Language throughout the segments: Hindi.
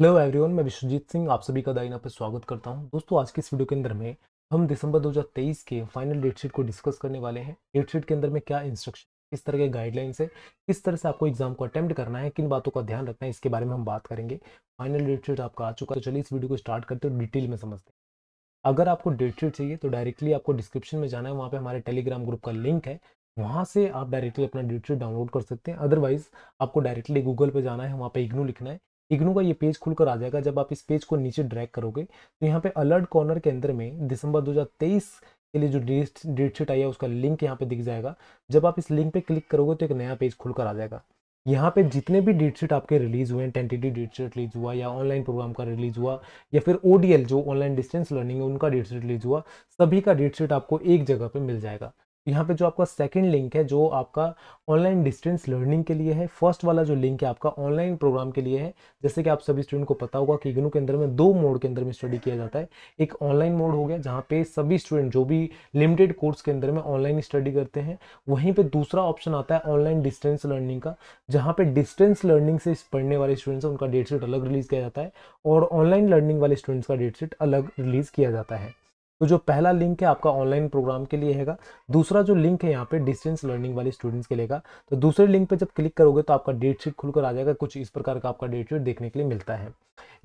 हेलो एवरीवन मैं विश्वजीत सिंह आप सभी का दाइना पर स्वागत करता हूं दोस्तों आज की इस वीडियो के अंदर में हम दिसंबर 2023 के फाइनल डेट शीट को डिस्कस करने वाले हैं डेट शीट के अंदर में क्या इंस्ट्रक्शन किस तरह के गाइडलाइंस है किस तरह से आपको एग्जाम को अटेम्प्ट करना है किन बातों का ध्यान रखना है इसके बारे में हम बात करेंगे फाइनल डेट शीट आपका आ चुका है तो चलिए इस वीडियो को स्टार्ट करते हो डिटेल में समझते हैं अगर आपको डेट शीट चाहिए तो डायरेक्टली आपको डिस्क्रिप्शन में जाना है वहाँ पर हमारे टेलीग्राम ग्रुप का लिंक है वहाँ से आप डायरेक्टली अपना डेट शीट डाउनलोड कर सकते हैं अदरवाइज आपको डायरेक्टली गूगल पर जाना है वहाँ पर इग्नू लिखना है इग्नू का ये पेज खुलकर आ जाएगा जब आप इस पेज को नीचे ड्रैग करोगे तो यहाँ पे अलर्ट कॉर्नर के अंदर में दिसंबर 2023 के लिए जो डेट डेट शीट आई है उसका लिंक यहाँ पे दिख जाएगा जब आप इस लिंक पे क्लिक करोगे तो एक नया पेज खुलकर आ जाएगा यहाँ पे जितने भी डेट शीट आपके रिलीज हुए हैं टेंटेटिव डेट शीट रिलीज हुआ या ऑनलाइन प्रोग्राम का रिलीज हुआ या फिर ओ जो ऑनलाइन डिस्टेंस लर्निंग है उनका डेट शीट रिलीज हुआ सभी का डेट शीट आपको एक जगह पर मिल जाएगा यहाँ पे जो आपका सेकंड लिंक है जो आपका ऑनलाइन डिस्टेंस लर्निंग के लिए है फर्स्ट वाला जो लिंक है आपका ऑनलाइन प्रोग्राम के लिए है जैसे कि आप सभी स्टूडेंट को पता होगा कि इग्नू के अंदर में दो मोड के अंदर में स्टडी किया जाता है एक ऑनलाइन मोड हो गया जहाँ पे सभी स्टूडेंट जो भी लिमिटेड कोर्स के अंदर में ऑनलाइन स्टडी करते हैं वहीं पर दूसरा ऑप्शन आता है ऑनलाइन डिस्टेंस लर्निंग का जहाँ पर डिस्टेंस लर्निंग से पढ़ने वाले स्टूडेंट्स उनका डेट शीट अलग रिलीज़ किया जाता है और ऑनलाइन लर्निंग वाले स्टूडेंट्स का डेट शीट अलग रिलीज़ किया जाता है तो जो पहला लिंक है आपका ऑनलाइन प्रोग्राम के लिए हैगा दूसरा जो लिंक है यहाँ पे डिस्टेंस लर्निंग वाले स्टूडेंट्स के लिए तो दूसरे लिंक पे जब क्लिक करोगे तो आपका डेट शीट खुलकर आ जाएगा कुछ इस प्रकार का आपका डेट शीट देखने के लिए मिलता है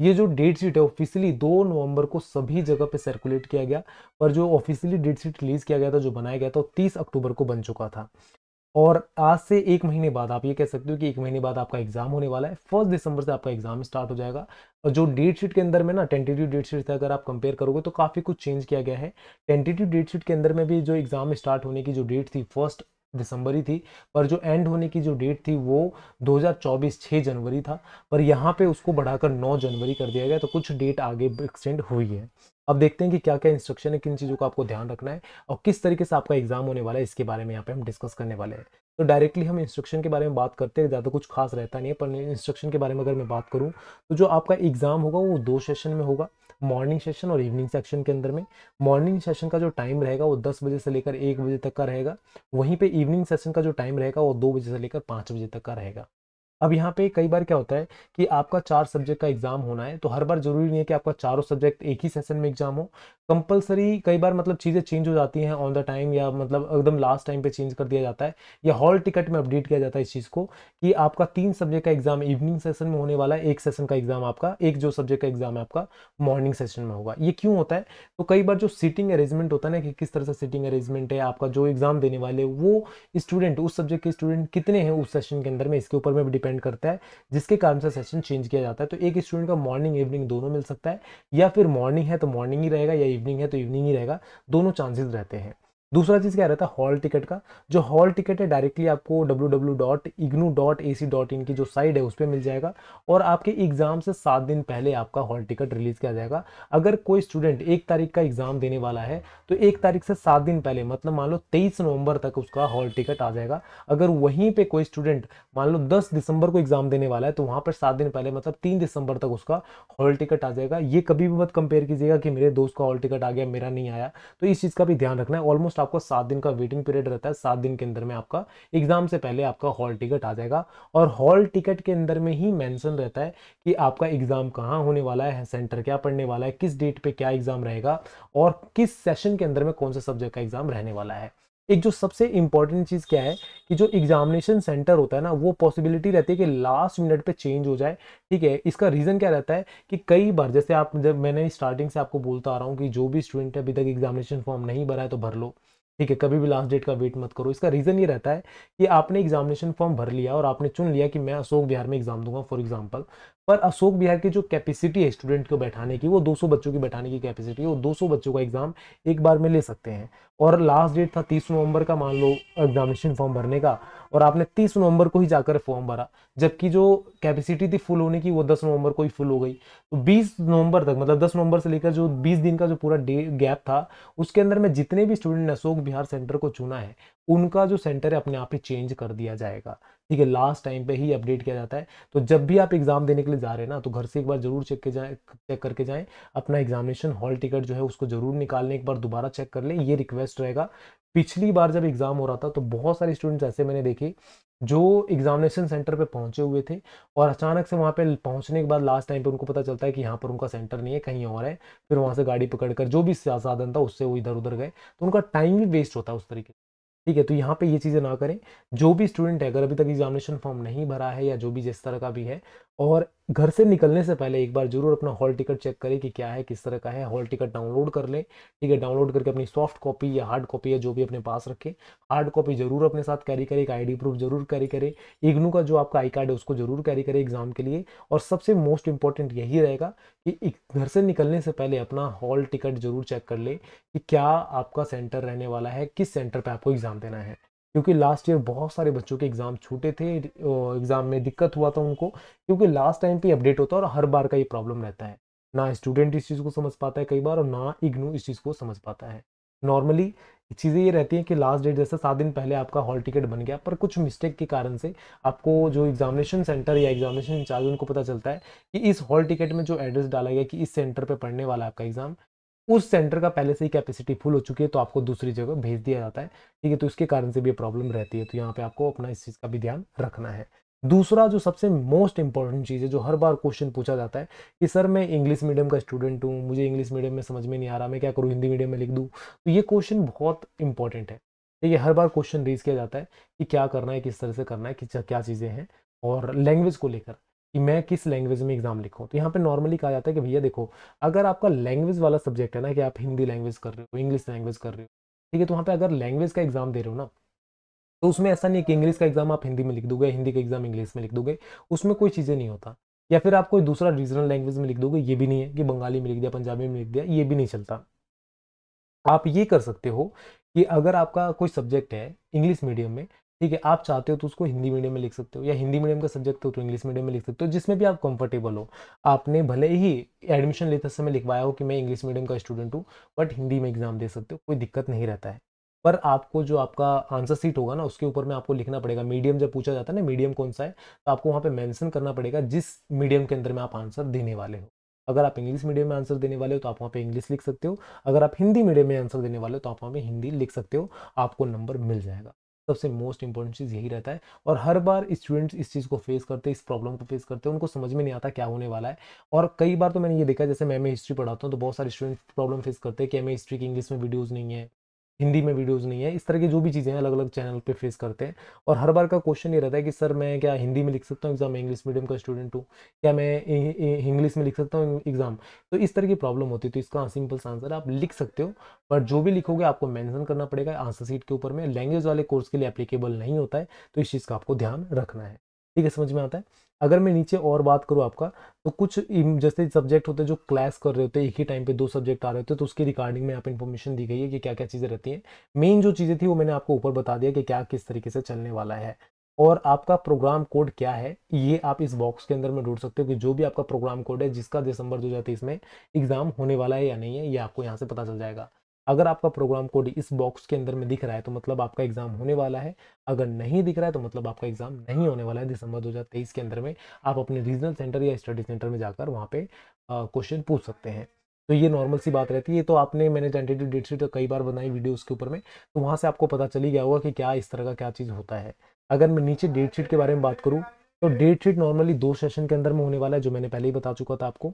ये जो डेट शीट है ऑफिशियली दो नवंबर को सभी जगह पे सर्कुलेट किया गया पर जो ऑफिशियली डेट शीट रिलीज किया गया था जो बनाया गया था वो तीस अक्टूबर को बन चुका था और आज से एक महीने बाद आप ये कह सकते हो कि एक महीने बाद आपका एग्जाम होने वाला है फर्स्ट दिसंबर से आपका एग्जाम स्टार्ट हो जाएगा और जो डेट शीट के अंदर में ना टेंटेटिव डेट शीट से अगर आप कंपेयर करोगे तो काफ़ी कुछ चेंज किया गया है टेंटेटिव डेट शीट के अंदर में भी जो एग्जाम स्टार्ट होने की जो डेट थी फर्स्ट दिसंबर ही थी पर जो एंड होने की जो डेट थी वो 2024 6 जनवरी था पर यहाँ पे उसको बढ़ाकर 9 जनवरी कर दिया गया तो कुछ डेट आगे एक्सटेंड हुई है अब देखते हैं कि क्या क्या इंस्ट्रक्शन है किन चीज़ों का आपको ध्यान रखना है और किस तरीके से आपका एग्जाम होने वाला है इसके बारे में यहाँ पे हम डिस्कस करने वाले हैं तो डायरेक्टली हम इंस्ट्रक्शन के बारे में बात करते हैं ज़्यादा कुछ खास रहता नहीं है पर इंस्ट्रक्शन के बारे में अगर मैं बात करूँ तो जो आपका एग्ज़ाम होगा वो दो सेशन में होगा मॉर्निंग सेशन और इवनिंग सेक्शन के अंदर में मॉर्निंग सेशन का जो टाइम रहेगा वो दस बजे से लेकर एक बजे तक का रहेगा वहीं पे इवनिंग सेशन का जो टाइम रहेगा वो दो बजे से लेकर पाँच बजे तक का रहेगा अब यहाँ पे कई बार क्या होता है कि आपका चार सब्जेक्ट का एग्जाम होना है तो हर बार जरूरी नहीं है कि आपका चारों सब्जेक्ट एक ही सेशन में एग्जाम हो कंपलसरी कई बार मतलब चीज़ें चेंज हो जाती हैं ऑन द टाइम या मतलब एकदम लास्ट टाइम पे चेंज कर दिया जाता है या हॉल टिकट में अपडेट किया जाता है इस चीज़ को कि आपका तीन सब्जेक्ट का एग्जाम इवनिंग सेशन में होने वाला है एक सेशन का एग्जाम आपका एक जो सब्जेक्ट का एग्जाम है आपका मॉर्निंग सेशन में होगा ये क्यों होता है तो कई बार जो सीटिंग अरेंजमेंट होता है ना कि किस तरह से सीटिंग अरेंजमेंट है आपका जो एग्जाम देने वाले वो स्टूडेंट उस सब्जेक्ट के स्टूडेंट कितने हैं उस सेशन के अंदर में इसके ऊपर में भी डिपेंड करता है जिसके कारण से सेशन चेंज किया जाता है तो एक स्टूडेंट का मॉर्निंग इवनिंग दोनों मिल सकता है या फिर मॉर्निंग है तो मॉर्निंग ही रहेगा या इवनिंग है तो इवनिंग ही रहेगा दोनों चांसेस रहते हैं दूसरा चीज़ क्या रहता है हॉल टिकट का जो हॉल टिकट है डायरेक्टली आपको www.ignu.ac.in की जो साइट है उस पर मिल जाएगा और आपके एग्ज़ाम से सात दिन पहले आपका हॉल टिकट रिलीज़ किया जाएगा अगर कोई स्टूडेंट एक तारीख का एग्ज़ाम देने वाला है तो एक तारीख से सात दिन पहले मतलब मान लो तेईस नवंबर तक उसका हॉल टिकट आ जाएगा अगर वहीं पर कोई स्टूडेंट मान लो दस दिसंबर को एग्ज़ाम देने वाला है तो वहाँ पर सात दिन पहले मतलब तीन दिसंबर तक उसका हॉल टिकट आ जाएगा ये कभी भी मत कंपेयर कीजिएगा कि मेरे दोस्त का हॉल टिकट आ गया मेरा नहीं आया तो इस चीज़ का भी ध्यान रखना है ऑलमोस्ट लास्ट तो आपको सात दिन का वेटिंग पीरियड रहता है सात दिन के अंदर में आपका एग्जाम से पहले आपका हॉल टिकट आ जाएगा और हॉल टिकट के अंदर में ही मैंसन रहता है कि आपका एग्जाम कहाँ होने वाला है सेंटर क्या पढ़ने वाला है किस डेट पर क्या एग्जाम रहेगा और किस सेशन के अंदर में कौन सा सब्जेक्ट का एग्जाम रहने वाला है एक जो सबसे इंपॉर्टेंट चीज़ क्या है कि जो एग्जामिनेशन सेंटर होता है ना वो पॉसिबिलिटी रहती है कि लास्ट मिनट पे चेंज हो जाए ठीक है इसका रीज़न क्या रहता है कि कई बार जैसे आप जब मैंने स्टार्टिंग से आपको बोलता आ रहा हूँ कि जो भी स्टूडेंट अभी तक एग्जामिनेशन फॉर्म नहीं भरा है तो भर लो ठीक है कभी भी लास्ट डेट का वेट मत करो इसका रीज़न ये रहता है कि आपने एग्जामिनेशन फॉर्म भर लिया और आपने चुन लिया कि मैं अशोक बिहार में एग्जाम दूंगा फॉर एग्जाम्पल पर अशोक बिहार की जो कैपेसिटी है स्टूडेंट को बैठाने की वो 200 बच्चों की बैठाने की कैपेसिटी है वो 200 बच्चों का एग्ज़ाम एक बार में ले सकते हैं और लास्ट डेट था 30 नवंबर का मान लो एग्जामिनेशन फॉर्म भरने का और आपने 30 नवंबर को ही जाकर फॉर्म भरा जबकि जो कैपेसिटी थी फुल होने की वो 10 नवंबर को ही फुल हो गई तो 20 नवंबर तक मतलब 10 नवंबर से लेकर जो 20 दिन का जो पूरा डे गैप था उसके अंदर में जितने भी स्टूडेंट ने अशोक बिहार सेंटर को चुना है उनका जो सेंटर है अपने आप ही चेंज कर दिया जाएगा ठीक है लास्ट टाइम पे ही अपडेट किया जाता है तो जब भी आप एग्ज़ाम देने के लिए जा रहे हैं ना तो घर से एक बार जरूर चेक के जाए चेक करके जाएं अपना एग्जामिनेशन हॉल टिकट जो है उसको जरूर निकालने एक बार दोबारा चेक कर लें ये रिक्वेस्ट रहेगा पिछली बार जब एग्ज़ाम हो रहा था तो बहुत सारे स्टूडेंट्स ऐसे मैंने देखे जो एग्जामिनेशन सेंटर पे पहुंचे हुए थे और अचानक से वहां पे पहुंचने के बाद लास्ट टाइम पे उनको पता चलता है कि यहाँ पर उनका सेंटर नहीं है कहीं और है फिर वहाँ से गाड़ी पकड़कर जो भी साधन था उससे वो इधर उधर गए तो उनका टाइम भी वेस्ट होता है उस तरीके ठीक है तो यहाँ पे ये चीज़ें ना करें जो भी स्टूडेंट है अगर अभी तक एग्जामिनेशन फॉर्म नहीं भरा है या जो भी जिस तरह का भी है और घर से निकलने से पहले एक बार जरूर अपना हॉल टिकट चेक करें कि क्या है किस तरह का है हॉल टिकट डाउनलोड कर लें ठीक है डाउनलोड करके अपनी सॉफ्ट कॉपी या हार्ड कॉपी या जो भी अपने पास रखें हार्ड कॉपी जरूर अपने साथ कैरी करें एक आईडी प्रूफ जरूर कैरी करें इग्नू का जो आपका आई कार्ड है उसको जरूर कैरी करें एग्जाम के लिए और सबसे मोस्ट इंपॉर्टेंट यही रहेगा कि घर से निकलने से पहले अपना हॉल टिकट जरूर चेक कर लें कि क्या आपका सेंटर रहने वाला है किस सेंटर पर आपको एग्ज़ाम देना है क्योंकि लास्ट ईयर बहुत सारे बच्चों के एग्ज़ाम छूटे थे एग्ज़ाम में दिक्कत हुआ था उनको क्योंकि लास्ट टाइम पे अपडेट होता है और हर बार का ये प्रॉब्लम रहता है ना स्टूडेंट इस चीज़ को समझ पाता है कई बार और ना इग्नू इस चीज़ को समझ पाता है नॉर्मली चीज़ें ये रहती हैं कि लास्ट डेट जैसे सात दिन पहले आपका हॉल टिकट बन गया पर कुछ मिस्टेक के कारण से आपको जो एग्जामिनेशन सेंटर या एग्जामिनेशन इंचार्ज उनको पता चलता है कि इस हॉल टिकट में जो एड्रेस डाला गया कि इस सेंटर पर पढ़ने वाला आपका एग्ज़ाम उस सेंटर का पहले से ही कैपेसिटी फुल हो चुकी है तो आपको दूसरी जगह भेज दिया जाता है ठीक है तो इसके कारण से भी प्रॉब्लम रहती है तो यहाँ पे आपको अपना इस चीज़ का भी ध्यान रखना है दूसरा जो सबसे मोस्ट इंपॉर्टेंट चीज़ है जो हर बार क्वेश्चन पूछा जाता है कि सर मैं इंग्लिश मीडियम का स्टूडेंट हूँ मुझे इंग्लिश मीडियम में समझ में नहीं आ रहा मैं क्या करूँ हिंदी मीडियम में लिख दूँ तो ये क्वेश्चन बहुत इंपॉर्टेंट है ठीक है हर बार क्वेश्चन रेज किया जाता है कि क्या करना है किस तरह से करना है कि क्या चीज़ें हैं और लैंग्वेज को लेकर कि मैं किस लैंग्वेज में एग्ज़ाम लिखूँ तो यहाँ पे नॉर्मली कहा जाता है कि भैया देखो अगर आपका लैंग्वेज वाला सब्जेक्ट है ना कि आप हिंदी लैंग्वेज कर रहे हो इंग्लिश लैंग्वेज कर रहे हो ठीक है तो वहाँ पे अगर लैंग्वेज का एग्ज़ाम दे रहे हो ना तो उसमें ऐसा नहीं कि इंग्लिश का एग्ज़ाम आप हिंदी में लिख दोगे हिंदी का एग्ज़ाम इंग्लिश में लिख दोगे उसमें कोई चीज़ें नहीं होता या फिर आप कोई दूसरा रीजनल लैंग्वेज में लिख दोगे ये भी नहीं है कि बंगाली में लिख दिया पंजाबी में लिख दिया ये भी नहीं चलता आप ये कर सकते हो कि अगर आपका कोई सब्जेक्ट है इंग्लिश मीडियम में ठीक है आप चाहते हो तो उसको हिंदी मीडियम में लिख सकते हो या हिंदी मीडियम का सब्जेक्ट हो तो इंग्लिश मीडियम में लिख सकते हो जिसमें भी आप कंफर्टेबल हो आपने भले ही एडमिशन लेते समय लिखवाया हो कि मैं इंग्लिश मीडियम का स्टूडेंट हूँ बट हिंदी में एग्जाम दे सकते हो कोई दिक्कत नहीं रहता है पर आपको जो आपका आंसर सीट होगा ना उसके ऊपर में आपको लिखना पड़ेगा मीडियम जब पूछा जाता है ना मीडियम कौन सा है तो आपको वहाँ पे मैंसन करना पड़ेगा जिस मीडियम के अंदर में आप आंसर देने वाले हो अगर आप इंग्लिश मीडियम में आंसर देने वाले हो तो आप वहाँ पे इंग्लिश लिख सकते हो अगर आप हिंदी मीडियम में आंसर देने वाले हो तो आप वहाँ पे हिंदी लिख सकते हो आपको नंबर मिल जाएगा सबसे मोस्ट इंपॉर्टेंट चीज़ यही रहता है और हर बार स्टूडेंट्स इस चीज़ को फेस करते हैं इस प्रॉब्लम को फेस करते हैं उनको समझ में नहीं आता क्या होने वाला है और कई बार तो मैंने ये देखा जैसे मैं मैं हिस्ट्री पढ़ाता हूँ तो बहुत सारे स्टूडेंट्स प्रॉब्लम फेस करते हैं कि हमें हिस्ट्री की इंग्लिश में वीडियोज़ नहीं है हिंदी में वीडियोस नहीं है इस तरह की जो भी चीज़ें हैं अलग अलग चैनल पे फेस करते हैं और हर बार का क्वेश्चन ये रहता है कि सर मैं क्या हिंदी में लिख सकता हूँ एग्ज़ाम इंग्लिश मीडियम का स्टूडेंट हूँ क्या मैं इंग्लिश में लिख सकता हूँ एग्ज़ाम तो इस तरह की प्रॉब्लम होती है तो इसका सिंपल सा आंसर आप लिख सकते हो बट जो भी लिखोगे आपको मैंसन करना पड़ेगा आंसर सीट के ऊपर में लैंग्वेज वाले कोर्स के लिए एप्लीकेबल नहीं होता है तो इस चीज़ का आपको ध्यान रखना है ठीक है समझ में आता है अगर मैं नीचे और बात करूँ आपका तो कुछ जैसे सब्जेक्ट होते हैं जो क्लास कर रहे होते हैं एक ही टाइम पे दो सब्जेक्ट आ रहे होते हैं तो उसके रिगार्डिंग में आप इन्फॉर्मेशन दी गई है कि क्या क्या चीज़ें रहती हैं मेन जो चीज़ें थी वो मैंने आपको ऊपर बता दिया कि क्या किस तरीके से चलने वाला है और आपका प्रोग्राम कोड क्या है ये आप इस बॉक्स के अंदर में ढूंढ सकते हो कि जो भी आपका प्रोग्राम कोड है जिसका दिसंबर दो हज़ार तेईस में एग्ज़ाम होने वाला है या नहीं है ये आपको यहाँ से पता चल जाएगा अगर आपका प्रोग्राम कोड इस बॉक्स के अंदर में दिख रहा है तो मतलब आपका एग्जाम होने वाला है अगर नहीं दिख रहा है तो मतलब आपका एग्जाम नहीं होने वाला है दिसंबर 2023 के अंदर में आप अपने रीजनल सेंटर या स्टडी सेंटर में जाकर वहाँ पे क्वेश्चन पूछ सकते हैं तो ये नॉर्मल सी बात रहती है तो आपने मैंने जेंटेटिव डेट शीट कई बार बनाई वीडियो उसके ऊपर में तो वहाँ से आपको पता चली गया होगा कि क्या इस तरह का क्या चीज़ होता है अगर मैं नीचे डेट शीट के बारे में बात करूँ तो डेट शीट नॉर्मली दो सेशन के अंदर में होने वाला है जो मैंने पहले ही बता चुका था आपको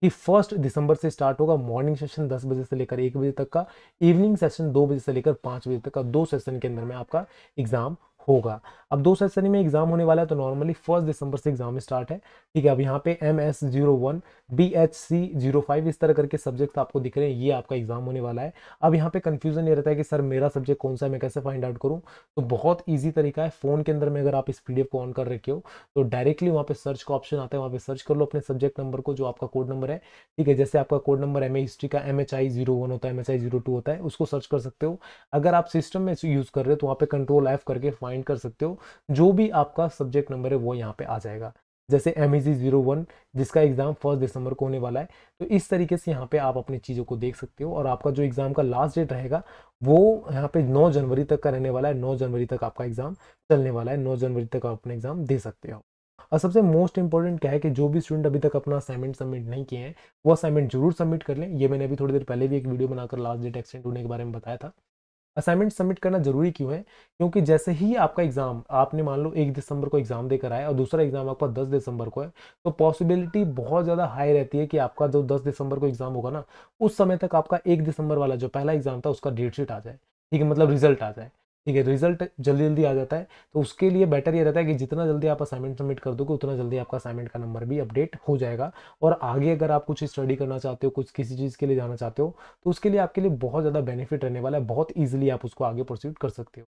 कि फर्स्ट दिसंबर से स्टार्ट होगा मॉर्निंग सेशन दस बजे से लेकर एक बजे तक का इवनिंग सेशन दो बजे से लेकर पांच बजे तक का दो सेशन के अंदर में आपका एग्जाम होगा अब दो सेशन में एग्जाम होने वाला है तो नॉर्मली फर्स्ट दिसंबर से एग्जाम स्टार्ट है ठीक है अब यहाँ पे M S zero one B H C zero five इस तरह करके सब्जेक्ट आपको दिख रहे हैं ये आपका एग्जाम होने वाला है अब यहाँ पे कंफ्यूजन ये रहता है कि सर मेरा सब्जेक्ट कौन सा है मैं कैसे फाइंड आउट करूँ तो बहुत ईजी तरीका है फोन के अंदर में अगर आप इस पी को ऑन कर रखे हो तो डायरेक्टली वहाँ पे सर्च का ऑप्शन आता है वहाँ पे सर्च कर लो अपने सब्जेक्ट नंबर को जो आपका कोड नंबर है ठीक है जैसे आपका कोड नंबर एम हिस्ट्री का M H I zero one होता है M H I zero two होता है उसको सर्च कर सकते हो अगर आप सिस्टम में यूज़ कर रहे हो तो वहाँ पे कंट्रोल एफ करके फाइंड कर सकते हो जो भी आपका सब्जेक्ट नंबर है वो यहाँ पे आ जाएगा जैसे एम ई जीरो वन जिसका एग्ज़ाम फर्स्ट दिसंबर को होने वाला है तो इस तरीके से यहाँ पे आप अपनी चीज़ों को देख सकते हो और आपका जो एग्ज़ाम का लास्ट डेट रहेगा वो यहाँ पे 9 जनवरी तक का रहने वाला है 9 जनवरी तक आपका एग्ज़ाम चलने वाला है 9 जनवरी तक आप अपना एग्ज़ाम दे सकते हो और सबसे मोस्ट इंपॉर्टेंट क्या है कि जो भी स्टूडेंट अभी तक अपना असाइनमेंट सबमिट नहीं किए हैं वो असाइनमेंट जरूर सबमिट कर लें ये मैंने अभी थोड़ी देर पहले भी एक वीडियो बनाकर लास्ट डेट एक्सटेंड होने के बारे में बताया था असाइनमेंट सबमिट करना जरूरी क्यों है क्योंकि जैसे ही आपका एग्जाम आपने मान लो एक दिसंबर को एग्जाम देकर आया और दूसरा एग्जाम आपका दस दिसंबर को है तो पॉसिबिलिटी बहुत ज़्यादा हाई रहती है कि आपका जो दस दिसंबर को एग्जाम होगा ना उस समय तक आपका एक दिसंबर वाला जो पहला एग्जाम था उसका डेट शीट आ जाए ठीक है मतलब रिजल्ट आ जाए ठीक है रिजल्ट जल्दी जल्दी आ जाता है तो उसके लिए बेटर ये रहता है कि जितना जल्दी आप असाइनमेंट सबमिट कर दोगे उतना जल्दी आपका असाइनमेंट का नंबर भी अपडेट हो जाएगा और आगे अगर आप कुछ स्टडी करना चाहते हो कुछ किसी चीज़ के लिए जाना चाहते हो तो उसके लिए आपके लिए बहुत ज़्यादा बेनिफिट रहने वाला है बहुत ईजिली आप उसको आगे प्रोसीड कर सकते हो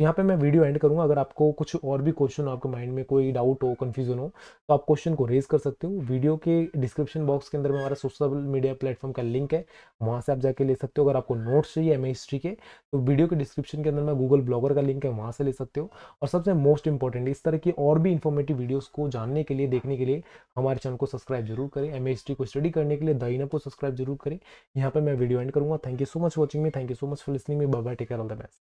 यहाँ पे मैं वीडियो एंड करूँगा अगर आपको कुछ और भी क्वेश्चन आपके माइंड में कोई डाउट हो कन्फ्यूजन हो तो आप क्वेश्चन को रेज कर सकते हो वीडियो के डिस्क्रिप्शन बॉक्स के अंदर में हमारा सोशल मीडिया प्लेटफॉर्म का लिंक है वहाँ से आप जाके ले सकते हो अगर आपको नोट्स चाहिए एम के तो वीडियो के डिस्क्रिप्शन के अंदर में गूगल ब्लॉगर का लिंक है वहाँ से ले सकते हो और सबसे मोस्ट इंपॉर्टेंट इस तरह की और भी इन्फॉर्मेटिव वीडियोज़ को जानने के लिए देखने के लिए हमारे चैनल को सब्सक्राइब जरूर करें एम को स्टडी करने के लिए दाइन को सब्सक्राइब जरूर करें यहाँ पर मैं वीडियो एंड करूँगा thank you so much watching में thank you so much for listening में बाबा टेक ऑल द बेस्ट